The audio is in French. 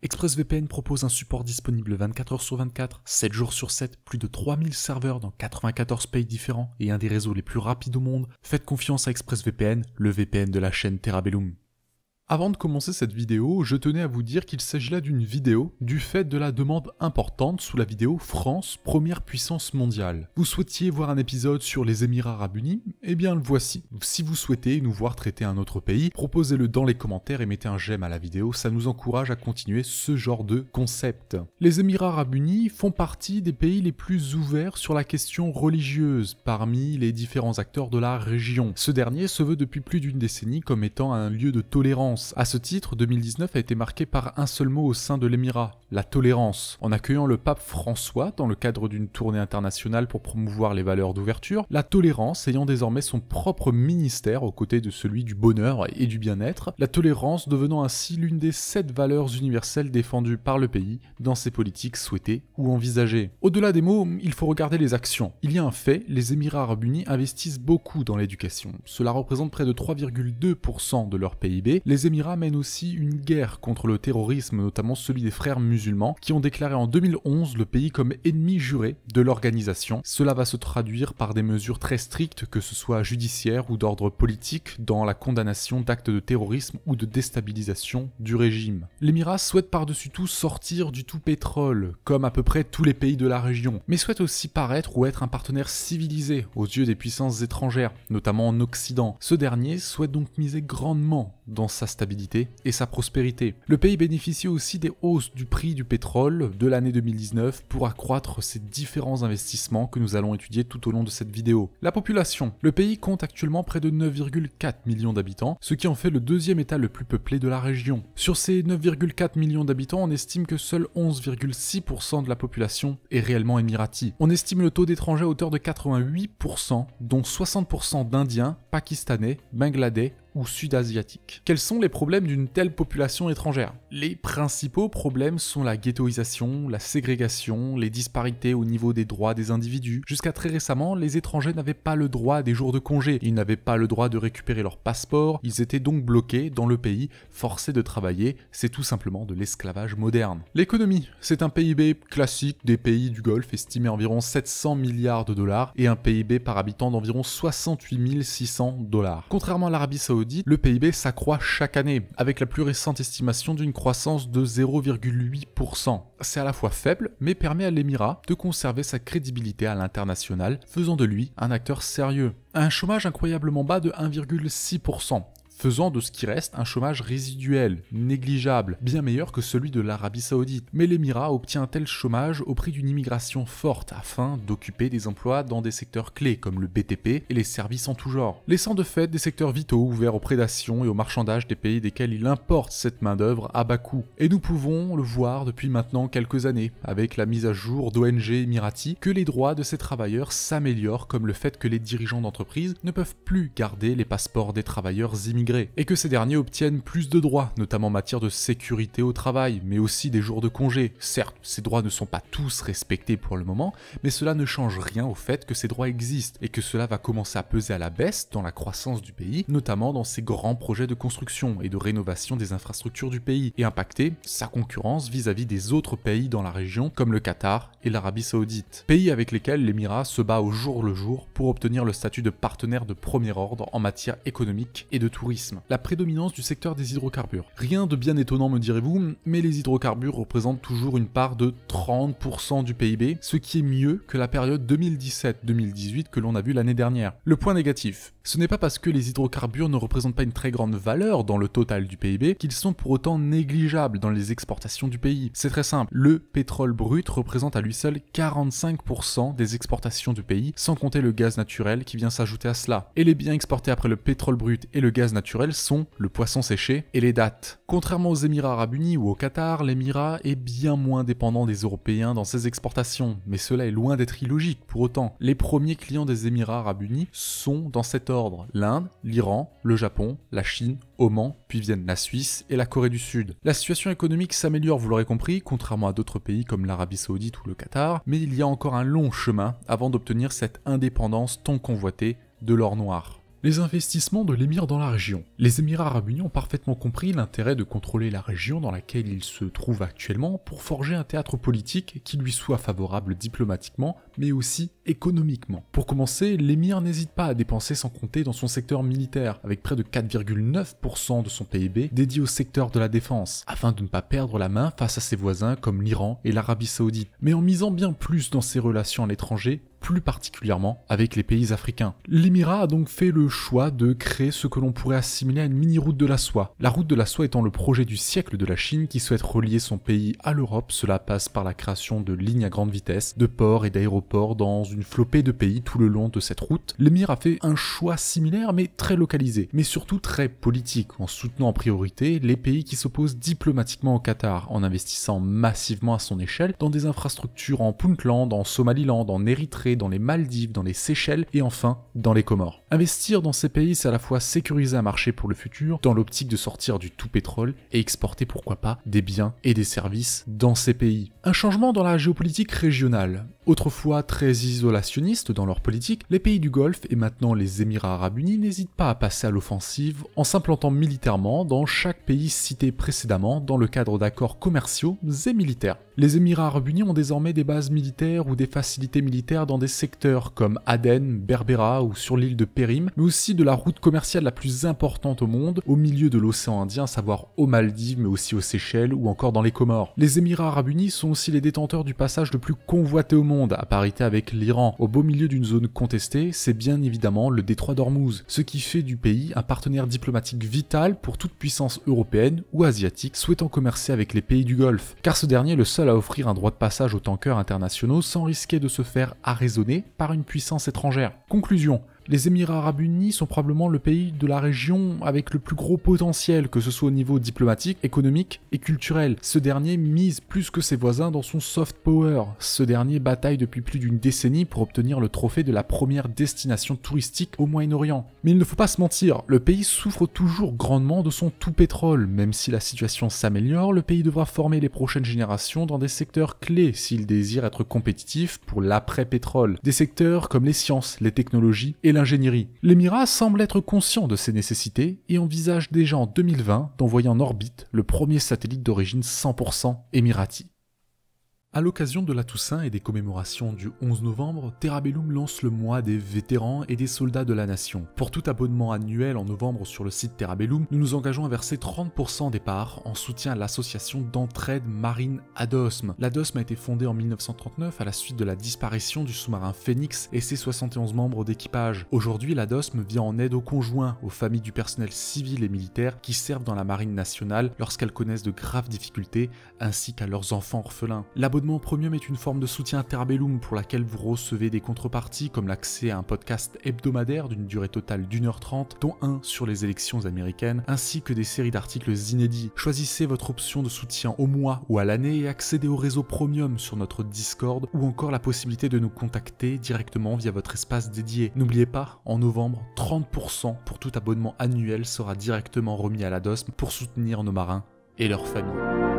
ExpressVPN propose un support disponible 24 heures sur 24, 7 jours sur 7, plus de 3000 serveurs dans 94 pays différents et un des réseaux les plus rapides au monde. Faites confiance à ExpressVPN, le VPN de la chaîne Terabellum. Avant de commencer cette vidéo, je tenais à vous dire qu'il s'agit là d'une vidéo du fait de la demande importante sous la vidéo France, première puissance mondiale. Vous souhaitiez voir un épisode sur les Émirats Arabes Unis Eh bien le voici. Si vous souhaitez nous voir traiter un autre pays, proposez-le dans les commentaires et mettez un j'aime à la vidéo, ça nous encourage à continuer ce genre de concept. Les Émirats Arabes Unis font partie des pays les plus ouverts sur la question religieuse parmi les différents acteurs de la région. Ce dernier se veut depuis plus d'une décennie comme étant un lieu de tolérance a À ce titre, 2019 a été marqué par un seul mot au sein de l'émirat, la tolérance. En accueillant le pape François dans le cadre d'une tournée internationale pour promouvoir les valeurs d'ouverture, la tolérance ayant désormais son propre ministère aux côtés de celui du bonheur et du bien-être, la tolérance devenant ainsi l'une des sept valeurs universelles défendues par le pays dans ses politiques souhaitées ou envisagées. Au-delà des mots, il faut regarder les actions. Il y a un fait, les Émirats arabes unis investissent beaucoup dans l'éducation. Cela représente près de 3,2% de leur PIB. L'émirat mène aussi une guerre contre le terrorisme, notamment celui des frères musulmans, qui ont déclaré en 2011 le pays comme ennemi juré de l'organisation. Cela va se traduire par des mesures très strictes, que ce soit judiciaires ou d'ordre politique, dans la condamnation d'actes de terrorisme ou de déstabilisation du régime. L'Émirat souhaite par-dessus tout sortir du tout pétrole, comme à peu près tous les pays de la région, mais souhaite aussi paraître ou être un partenaire civilisé aux yeux des puissances étrangères, notamment en Occident. Ce dernier souhaite donc miser grandement dans sa stratégie stabilité et sa prospérité. Le pays bénéficie aussi des hausses du prix du pétrole de l'année 2019 pour accroître ses différents investissements que nous allons étudier tout au long de cette vidéo. La population. Le pays compte actuellement près de 9,4 millions d'habitants, ce qui en fait le deuxième état le plus peuplé de la région. Sur ces 9,4 millions d'habitants, on estime que seuls 11,6% de la population est réellement émirati. On estime le taux d'étrangers à hauteur de 88%, dont 60% d'Indiens, Pakistanais, Bangladais, sud asiatique Quels sont les problèmes d'une telle population étrangère Les principaux problèmes sont la ghettoisation, la ségrégation, les disparités au niveau des droits des individus. Jusqu'à très récemment, les étrangers n'avaient pas le droit des jours de congé, ils n'avaient pas le droit de récupérer leur passeport, ils étaient donc bloqués dans le pays, forcés de travailler, c'est tout simplement de l'esclavage moderne. L'économie, c'est un PIB classique des pays du Golfe estimé environ 700 milliards de dollars et un PIB par habitant d'environ 68 600 dollars. Contrairement à l'Arabie Saoudite, le PIB s'accroît chaque année, avec la plus récente estimation d'une croissance de 0,8%. C'est à la fois faible, mais permet à l'Émirat de conserver sa crédibilité à l'international, faisant de lui un acteur sérieux. Un chômage incroyablement bas de 1,6%, faisant de ce qui reste un chômage résiduel, négligeable, bien meilleur que celui de l'Arabie saoudite. Mais l'Émirat obtient un tel chômage au prix d'une immigration forte afin d'occuper des emplois dans des secteurs clés comme le BTP et les services en tout genre, laissant de fait des secteurs vitaux ouverts aux prédations et aux marchandage des pays desquels il importe cette main-d'œuvre à bas coût. Et nous pouvons le voir depuis maintenant quelques années, avec la mise à jour d'ONG Emirati, que les droits de ces travailleurs s'améliorent comme le fait que les dirigeants d'entreprises ne peuvent plus garder les passeports des travailleurs immigrés et que ces derniers obtiennent plus de droits, notamment en matière de sécurité au travail, mais aussi des jours de congé. Certes, ces droits ne sont pas tous respectés pour le moment, mais cela ne change rien au fait que ces droits existent, et que cela va commencer à peser à la baisse dans la croissance du pays, notamment dans ses grands projets de construction et de rénovation des infrastructures du pays, et impacter sa concurrence vis à -vis des autres pays dans la région, comme le Qatar et l'Arabie Saoudite, pays avec lesquels l'Émirat se bat au jour le jour pour obtenir le statut de partenaire de premier ordre en matière économique et de tourisme la prédominance du secteur des hydrocarbures. Rien de bien étonnant me direz-vous, mais les hydrocarbures représentent toujours une part de 30% du PIB, ce qui est mieux que la période 2017-2018 que l'on a vu l'année dernière. Le point négatif, ce n'est pas parce que les hydrocarbures ne représentent pas une très grande valeur dans le total du PIB qu'ils sont pour autant négligeables dans les exportations du pays. C'est très simple, le pétrole brut représente à lui seul 45% des exportations du pays, sans compter le gaz naturel qui vient s'ajouter à cela. Et les biens exportés après le pétrole brut et le gaz naturel sont le poisson séché et les dattes. Contrairement aux Émirats arabes unis ou au Qatar, l'Émirat est bien moins dépendant des Européens dans ses exportations, mais cela est loin d'être illogique pour autant. Les premiers clients des Émirats arabes unis sont dans cet ordre, l'Inde, l'Iran, le Japon, la Chine, Oman, puis viennent la Suisse et la Corée du Sud. La situation économique s'améliore, vous l'aurez compris, contrairement à d'autres pays comme l'Arabie Saoudite ou le Qatar, mais il y a encore un long chemin avant d'obtenir cette indépendance tant convoitée de l'or noir les investissements de l'émir dans la région. Les Émirats arabes unis ont parfaitement compris l'intérêt de contrôler la région dans laquelle ils se trouvent actuellement pour forger un théâtre politique qui lui soit favorable diplomatiquement mais aussi économiquement. Pour commencer, l'émir n'hésite pas à dépenser sans compter dans son secteur militaire, avec près de 4,9% de son PIB dédié au secteur de la défense, afin de ne pas perdre la main face à ses voisins comme l'Iran et l'Arabie saoudite, mais en misant bien plus dans ses relations à l'étranger plus particulièrement avec les pays africains. L'émirat a donc fait le choix de créer ce que l'on pourrait assimiler à une mini-route de la soie. La route de la soie étant le projet du siècle de la Chine qui souhaite relier son pays à l'Europe, cela passe par la création de lignes à grande vitesse, de ports et d'aéroports dans une flopée de pays tout le long de cette route. L'émirat a fait un choix similaire mais très localisé, mais surtout très politique, en soutenant en priorité les pays qui s'opposent diplomatiquement au Qatar, en investissant massivement à son échelle dans des infrastructures en Puntland, en Somaliland, en Érythrée, dans les Maldives, dans les Seychelles et enfin dans les Comores. Investir dans ces pays, c'est à la fois sécuriser un marché pour le futur, dans l'optique de sortir du tout pétrole et exporter pourquoi pas des biens et des services dans ces pays. Un changement dans la géopolitique régionale. Autrefois très isolationnistes dans leur politique, les pays du Golfe et maintenant les Émirats arabes unis n'hésitent pas à passer à l'offensive en s'implantant militairement dans chaque pays cité précédemment dans le cadre d'accords commerciaux et militaires. Les Émirats arabes unis ont désormais des bases militaires ou des facilités militaires dans des secteurs comme Aden, Berbera ou sur l'île de Périm, mais aussi de la route commerciale la plus importante au monde, au milieu de l'océan Indien, savoir aux Maldives, mais aussi aux Seychelles ou encore dans les Comores. Les Émirats arabes unis sont aussi les détenteurs du passage le plus convoité au monde à parité avec l'Iran au beau milieu d'une zone contestée, c'est bien évidemment le détroit d'Ormuz, ce qui fait du pays un partenaire diplomatique vital pour toute puissance européenne ou asiatique souhaitant commercer avec les pays du Golfe, car ce dernier est le seul à offrir un droit de passage aux tankers internationaux sans risquer de se faire arraisonner par une puissance étrangère. Conclusion, les Émirats arabes unis sont probablement le pays de la région avec le plus gros potentiel, que ce soit au niveau diplomatique, économique et culturel. Ce dernier mise plus que ses voisins dans son soft power. Ce dernier bataille depuis plus d'une décennie pour obtenir le trophée de la première destination touristique au Moyen-Orient. Mais il ne faut pas se mentir, le pays souffre toujours grandement de son tout pétrole. Même si la situation s'améliore, le pays devra former les prochaines générations dans des secteurs clés s'il désire être compétitif pour l'après-pétrole. Des secteurs comme les sciences, les technologies et la L'Emirat L'Émirat semble être conscient de ces nécessités et envisage déjà en 2020 d'envoyer en orbite le premier satellite d'origine 100% émirati. À l'occasion de la Toussaint et des commémorations du 11 novembre, Bellum lance le mois des vétérans et des soldats de la nation. Pour tout abonnement annuel en novembre sur le site Bellum, nous nous engageons à verser 30% des parts en soutien à l'association d'entraide marine ADOSM. L'ADOSM a été fondée en 1939 à la suite de la disparition du sous-marin Phoenix et ses 71 membres d'équipage. Aujourd'hui, l'ADOSM vient en aide aux conjoints, aux familles du personnel civil et militaire qui servent dans la marine nationale lorsqu'elles connaissent de graves difficultés, ainsi qu'à leurs enfants orphelins l'abonnement premium est une forme de soutien interbellum pour laquelle vous recevez des contreparties comme l'accès à un podcast hebdomadaire d'une durée totale d'une heure 30 dont un sur les élections américaines, ainsi que des séries d'articles inédits. Choisissez votre option de soutien au mois ou à l'année et accédez au réseau premium sur notre Discord ou encore la possibilité de nous contacter directement via votre espace dédié. N'oubliez pas, en novembre, 30% pour tout abonnement annuel sera directement remis à la DOSM pour soutenir nos marins et leurs familles.